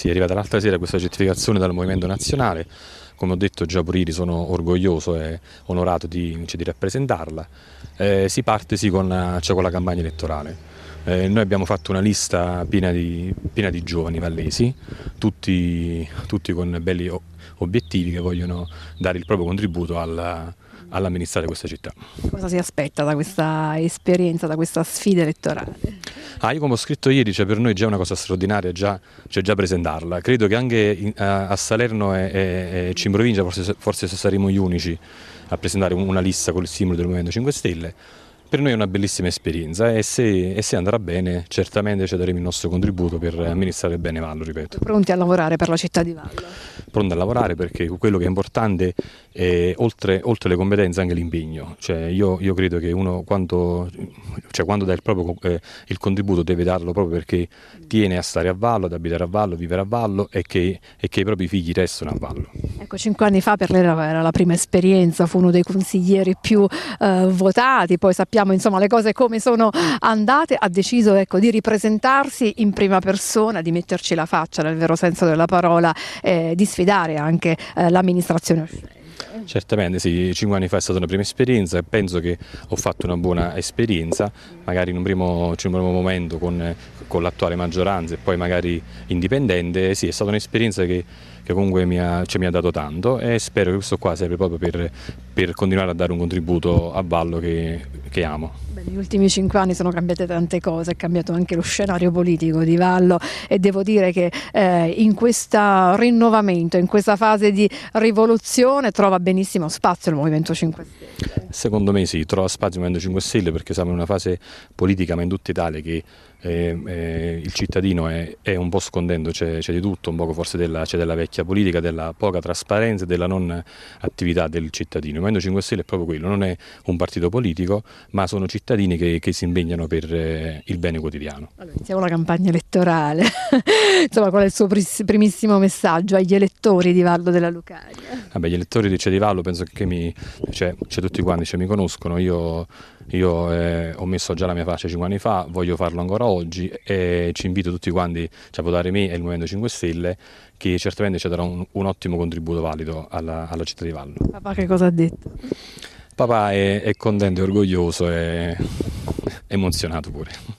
Sì, è arrivata l'altra sera questa certificazione dal Movimento Nazionale, come ho detto già Puriri, sono orgoglioso e onorato di, cioè, di rappresentarla. Eh, si parte sì, con, eh, cioè, con la campagna elettorale. Eh, noi abbiamo fatto una lista piena di, piena di giovani vallesi, tutti, tutti, con belli obiettivi che vogliono dare il proprio contributo alla, all'amministrare questa città. Cosa si aspetta da questa esperienza, da questa sfida elettorale? Ah, io come ho scritto ieri, cioè per noi è già una cosa straordinaria, già, cioè già presentarla. Credo che anche in, a, a, Salerno e, e, e Cimprovincia forse, forse saremo gli unici a presentare una lista con il simbolo del Movimento 5 Stelle. Per noi è una bellissima esperienza e se, e se, andrà bene certamente ci daremo il nostro contributo per amministrare bene Vallo, ripeto. Pronti a lavorare per la città di Vallo? Pronti a lavorare perché quello che è importante è oltre, oltre le competenze anche l'impegno. Cioè, io, io, credo che uno quando, cioè, quando dà il proprio eh, il contributo deve darlo proprio perché tiene a stare a Vallo, ad abitare a Vallo, vivere a Vallo e che, e che i propri figli restano a Vallo. Ecco, cinque anni fa per lei era la prima esperienza, fu uno dei consiglieri più eh, votati, poi sappiamo sappiamo insomma le cose come sono andate, ha deciso ecco, di ripresentarsi in prima persona, di metterci la faccia nel vero senso della parola, eh, di sfidare anche eh, l'amministrazione Certamente sì, cinque anni fa è stata una prima esperienza e penso che ho fatto una buona esperienza, magari in un primo, in un primo momento con, con l'attuale maggioranza e poi magari indipendente, sì è stata un'esperienza che, che comunque mi ha, cioè, mi ha, dato tanto e spero che questo qua serve proprio per, per continuare a dare un contributo a ballo che, che amo. negli ultimi cinque anni sono cambiate tante cose, è cambiato anche lo scenario politico di Vallo e devo dire che eh, in questo rinnovamento, in questa fase di rivoluzione trova benissimo spazio il Movimento 5 Stelle. Secondo me sì, trova spazio il Movimento 5 Stelle perché siamo in una fase politica ma in tutta Italia che eh, eh, il cittadino è, è, un po' scondendo, c'è, di tutto, un poco forse c'è della vecchia politica, della poca trasparenza e della non attività del cittadino. Movimento 5 Stelle è proprio quello, non è un partito politico, ma sono cittadini che, che si impegnano per eh, il bene quotidiano. Allora, iniziamo la campagna elettorale. Insomma, qual è il suo primissimo messaggio agli elettori di Vallo della Lucaria? Vabbè, gli elettori di Cedi Vallo penso che mi, cioè, cioè tutti quanti cioè, mi conoscono, io, io eh, ho messo già la mia faccia 5 anni fa, voglio farlo ancora oggi e ci invito tutti quanti cioè, a votare me e il Movimento 5 Stelle che certamente ci darà un, un ottimo contributo valido alla, alla città di Vallo. Papà che cosa ha detto? detto? Papà è, è contento, è orgoglioso e emozionato pure.